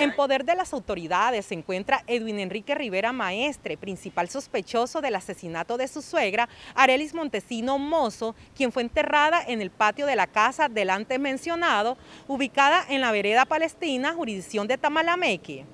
En poder de las autoridades se encuentra Edwin Enrique Rivera Maestre, principal sospechoso del asesinato de su suegra, Arelis Montesino Mozo, quien fue enterrada en el patio de la casa delante mencionado, ubicada en la vereda palestina, jurisdicción de Tamalameque.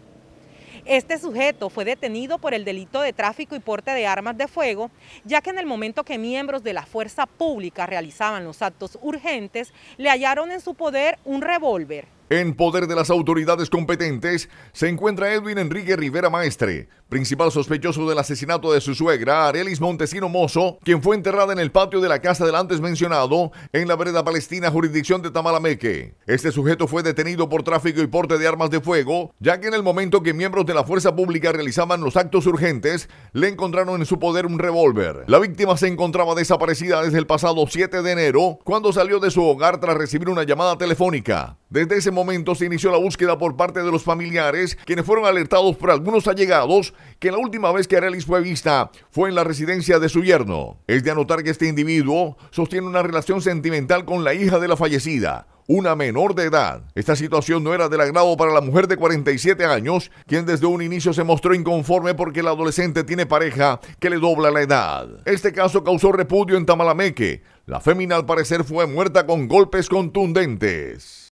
Este sujeto fue detenido por el delito de tráfico y porte de armas de fuego, ya que en el momento que miembros de la fuerza pública realizaban los actos urgentes, le hallaron en su poder un revólver. En poder de las autoridades competentes se encuentra Edwin Enrique Rivera Maestre, principal sospechoso del asesinato de su suegra, Arelis Montesino Mozo, quien fue enterrada en el patio de la casa del antes mencionado, en la vereda palestina, jurisdicción de Tamalameque. Este sujeto fue detenido por tráfico y porte de armas de fuego, ya que en el momento que miembros de la fuerza pública realizaban los actos urgentes, le encontraron en su poder un revólver. La víctima se encontraba desaparecida desde el pasado 7 de enero, cuando salió de su hogar tras recibir una llamada telefónica. Desde ese momento se inició la búsqueda por parte de los familiares, quienes fueron alertados por algunos allegados que la última vez que Arelis fue vista fue en la residencia de su yerno. Es de anotar que este individuo sostiene una relación sentimental con la hija de la fallecida, una menor de edad. Esta situación no era del agrado para la mujer de 47 años, quien desde un inicio se mostró inconforme porque el adolescente tiene pareja que le dobla la edad. Este caso causó repudio en Tamalameque. La fémina al parecer fue muerta con golpes contundentes.